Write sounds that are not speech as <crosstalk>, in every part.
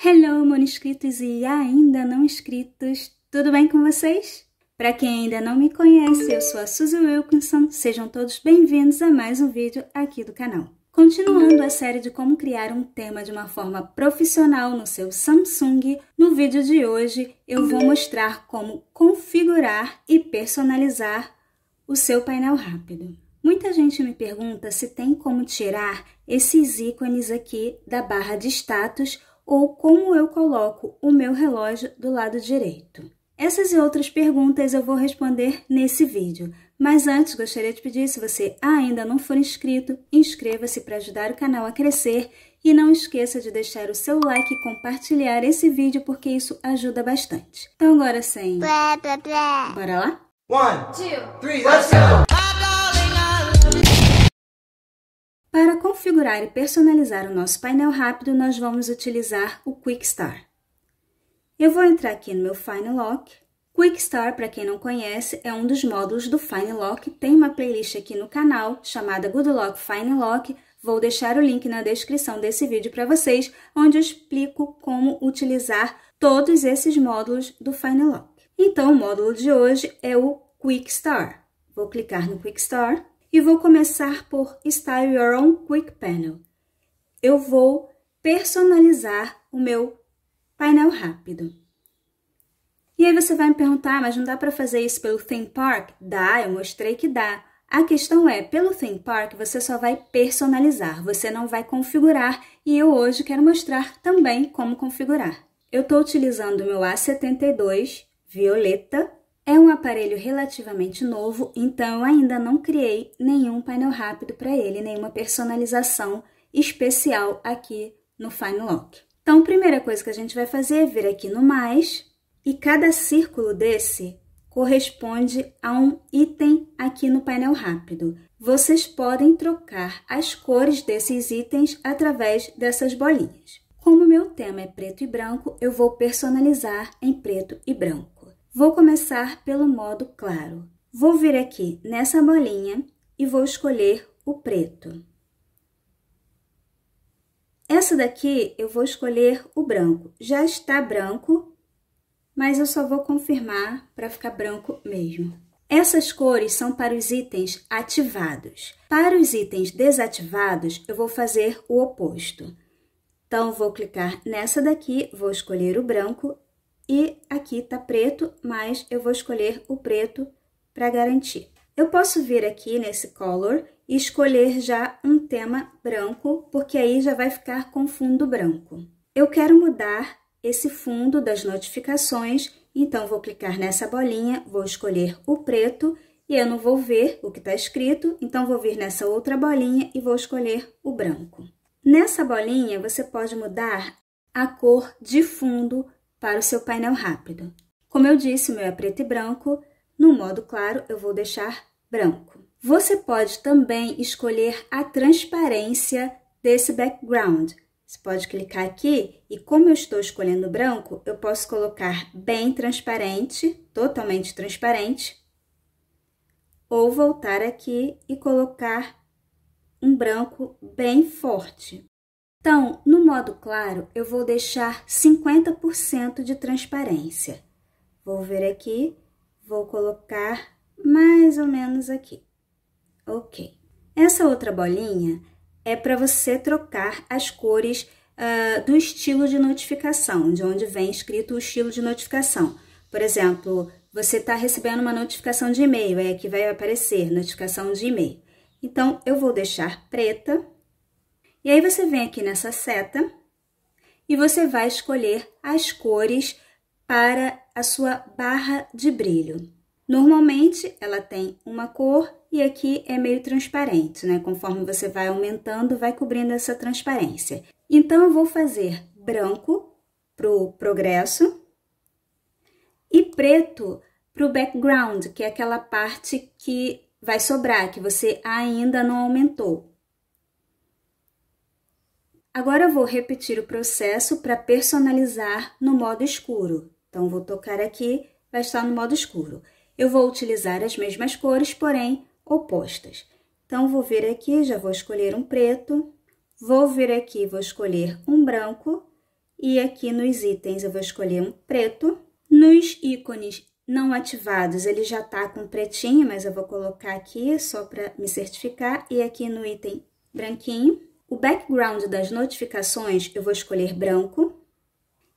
Hello, monoscritos e ainda não inscritos, tudo bem com vocês? Para quem ainda não me conhece, eu sou a Suzy Wilkinson, sejam todos bem-vindos a mais um vídeo aqui do canal. Continuando a série de como criar um tema de uma forma profissional no seu Samsung, no vídeo de hoje eu vou mostrar como configurar e personalizar o seu painel rápido. Muita gente me pergunta se tem como tirar esses ícones aqui da barra de status ou como eu coloco o meu relógio do lado direito? Essas e outras perguntas eu vou responder nesse vídeo, mas antes gostaria de pedir, se você ainda não for inscrito, inscreva-se para ajudar o canal a crescer e não esqueça de deixar o seu like e compartilhar esse vídeo porque isso ajuda bastante. Então agora sim. Bora lá? One, two, three, let's go! configurar e personalizar o nosso painel rápido, nós vamos utilizar o Quick Start. Eu vou entrar aqui no meu Final Lock. Quick Start, para quem não conhece, é um dos módulos do Final Lock. Tem uma playlist aqui no canal chamada Good Lock Final Lock. Vou deixar o link na descrição desse vídeo para vocês, onde eu explico como utilizar todos esses módulos do Final Lock. Então, o módulo de hoje é o Quick Start. Vou clicar no Quick Start e vou começar por Style Your Own Quick Panel. Eu vou personalizar o meu painel rápido. E aí você vai me perguntar, ah, mas não dá para fazer isso pelo Theme Park? Dá, eu mostrei que dá. A questão é, pelo Theme Park você só vai personalizar, você não vai configurar e eu hoje quero mostrar também como configurar. Eu estou utilizando o meu A72 violeta é um aparelho relativamente novo, então ainda não criei nenhum painel rápido para ele, nenhuma personalização especial aqui no Final Lock. Então, a primeira coisa que a gente vai fazer é vir aqui no mais, e cada círculo desse corresponde a um item aqui no painel rápido. Vocês podem trocar as cores desses itens através dessas bolinhas. Como meu tema é preto e branco, eu vou personalizar em preto e branco. Vou começar pelo modo claro. Vou vir aqui nessa bolinha e vou escolher o preto. Essa daqui eu vou escolher o branco. Já está branco, mas eu só vou confirmar para ficar branco mesmo. Essas cores são para os itens ativados. Para os itens desativados, eu vou fazer o oposto. Então, vou clicar nessa daqui, vou escolher o branco e aqui tá preto, mas eu vou escolher o preto para garantir. Eu posso vir aqui nesse color e escolher já um tema branco, porque aí já vai ficar com fundo branco. Eu quero mudar esse fundo das notificações, então vou clicar nessa bolinha, vou escolher o preto e eu não vou ver o que está escrito, então vou vir nessa outra bolinha e vou escolher o branco. Nessa bolinha, você pode mudar a cor de fundo para o seu painel rápido. Como eu disse, o meu é preto e branco, no modo claro eu vou deixar branco. Você pode também escolher a transparência desse background. Você pode clicar aqui e como eu estou escolhendo branco, eu posso colocar bem transparente, totalmente transparente, ou voltar aqui e colocar um branco bem forte. Então, no modo claro, eu vou deixar 50% de transparência. Vou ver aqui, vou colocar mais ou menos aqui. Ok. Essa outra bolinha é para você trocar as cores uh, do estilo de notificação, de onde vem escrito o estilo de notificação. Por exemplo, você está recebendo uma notificação de e-mail, é que vai aparecer notificação de e-mail. Então, eu vou deixar preta e aí você vem aqui nessa seta e você vai escolher as cores para a sua barra de brilho. Normalmente ela tem uma cor e aqui é meio transparente, né? Conforme você vai aumentando, vai cobrindo essa transparência. Então eu vou fazer branco para o progresso e preto para o background, que é aquela parte que vai sobrar, que você ainda não aumentou. Agora vou repetir o processo para personalizar no modo escuro. Então, vou tocar aqui, vai estar no modo escuro. Eu vou utilizar as mesmas cores, porém opostas. Então, vou vir aqui, já vou escolher um preto, vou vir aqui, vou escolher um branco, e aqui nos itens eu vou escolher um preto. Nos ícones não ativados, ele já tá com pretinho, mas eu vou colocar aqui só para me certificar, e aqui no item branquinho, o background das notificações eu vou escolher branco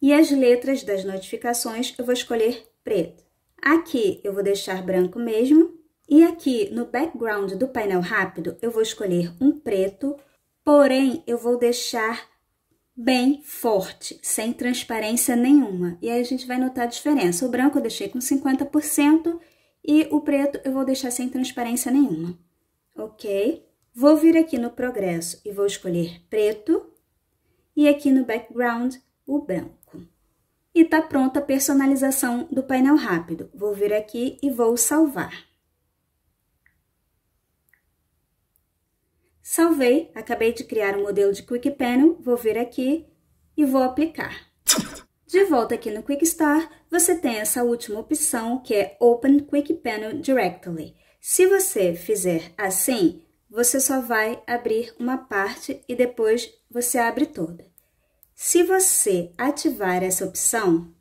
e as letras das notificações eu vou escolher preto. Aqui eu vou deixar branco mesmo e aqui no background do painel rápido eu vou escolher um preto, porém eu vou deixar bem forte, sem transparência nenhuma. E aí a gente vai notar a diferença. O branco eu deixei com 50% e o preto eu vou deixar sem transparência nenhuma, ok? Vou vir aqui no progresso e vou escolher preto e aqui no background o branco. E tá pronta a personalização do painel rápido. Vou vir aqui e vou salvar. Salvei, acabei de criar o um modelo de Quick Panel, vou vir aqui e vou aplicar. De volta aqui no Quick Start, você tem essa última opção que é Open Quick Panel Directly. Se você fizer assim, você só vai abrir uma parte e depois você abre toda. Se você ativar essa opção,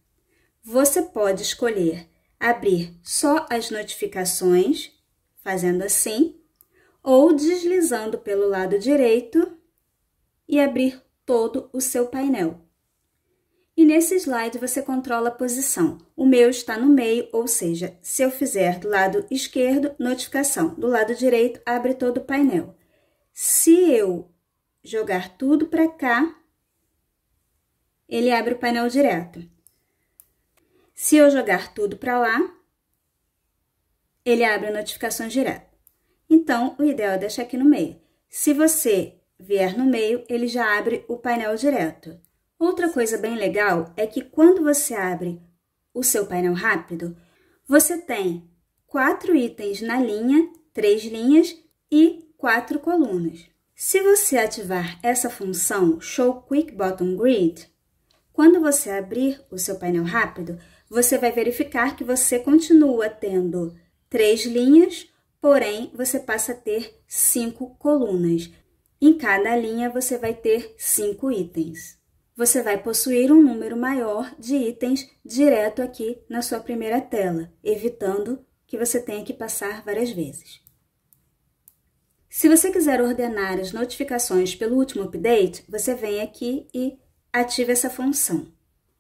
você pode escolher abrir só as notificações, fazendo assim, ou deslizando pelo lado direito e abrir todo o seu painel. E nesse slide você controla a posição. O meu está no meio, ou seja, se eu fizer do lado esquerdo, notificação. Do lado direito, abre todo o painel. Se eu jogar tudo para cá, ele abre o painel direto. Se eu jogar tudo para lá, ele abre notificações direto. Então, o ideal é deixar aqui no meio. Se você vier no meio, ele já abre o painel direto. Outra coisa bem legal é que quando você abre o seu painel rápido, você tem quatro itens na linha, três linhas e quatro colunas. Se você ativar essa função Show Quick Bottom Grid, quando você abrir o seu painel rápido, você vai verificar que você continua tendo três linhas, porém você passa a ter cinco colunas. Em cada linha você vai ter cinco itens você vai possuir um número maior de itens direto aqui na sua primeira tela, evitando que você tenha que passar várias vezes. Se você quiser ordenar as notificações pelo último update, você vem aqui e ativa essa função.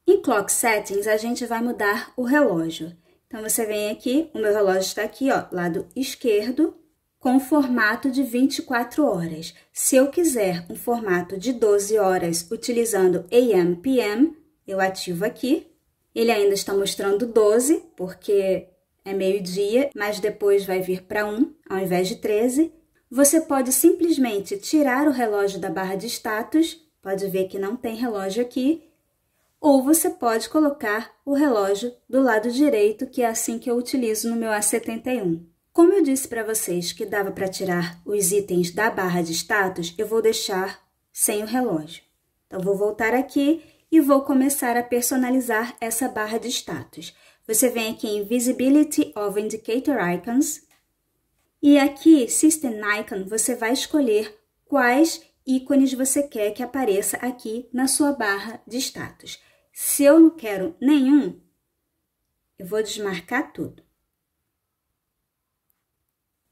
Em Clock Settings, a gente vai mudar o relógio. Então, você vem aqui, o meu relógio está aqui, ó, lado esquerdo, com formato de 24 horas. Se eu quiser um formato de 12 horas utilizando AM, PM, eu ativo aqui. Ele ainda está mostrando 12, porque é meio-dia, mas depois vai vir para 1 ao invés de 13. Você pode simplesmente tirar o relógio da barra de status, pode ver que não tem relógio aqui, ou você pode colocar o relógio do lado direito, que é assim que eu utilizo no meu A71. Como eu disse para vocês que dava para tirar os itens da barra de status, eu vou deixar sem o relógio. Então, vou voltar aqui e vou começar a personalizar essa barra de status. Você vem aqui em Visibility of Indicator Icons e aqui, System Icon, você vai escolher quais ícones você quer que apareça aqui na sua barra de status. Se eu não quero nenhum, eu vou desmarcar tudo.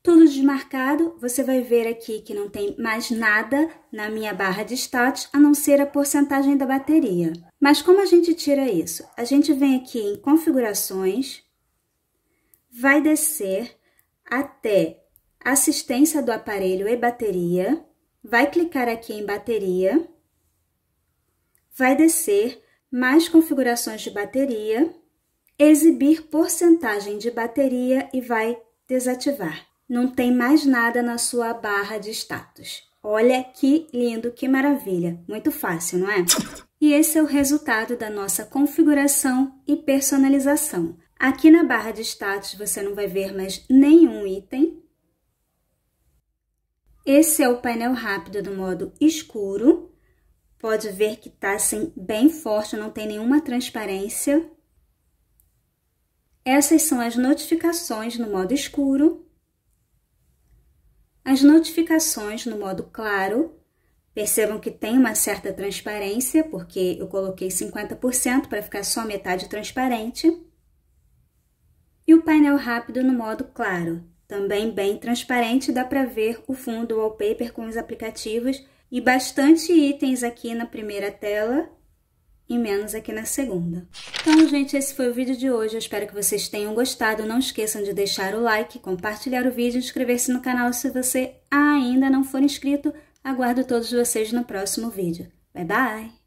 Tudo desmarcado, você vai ver aqui que não tem mais nada na minha barra de status, a não ser a porcentagem da bateria. Mas como a gente tira isso? A gente vem aqui em configurações, vai descer até assistência do aparelho e bateria, vai clicar aqui em bateria, vai descer mais configurações de bateria, exibir porcentagem de bateria e vai desativar não tem mais nada na sua barra de status. Olha que lindo, que maravilha. Muito fácil, não é? <laughs> E esse é o resultado da nossa configuração e personalização. Aqui na barra de status você não vai ver mais nenhum item. Esse é o painel rápido do modo escuro. Pode ver que está assim bem forte, não tem nenhuma transparência. Essas são as notificações no modo escuro. As notificações no modo claro, percebam que tem uma certa transparência, porque eu coloquei 50% para ficar só metade transparente. E o painel rápido no modo claro, também bem transparente, dá para ver o fundo wallpaper com os aplicativos e bastante itens aqui na primeira tela e menos aqui na segunda. Então, gente, esse foi o vídeo de hoje. Eu espero que vocês tenham gostado. Não esqueçam de deixar o like, compartilhar o vídeo e inscrever-se no canal se você ainda não for inscrito. Aguardo todos vocês no próximo vídeo. Bye, bye!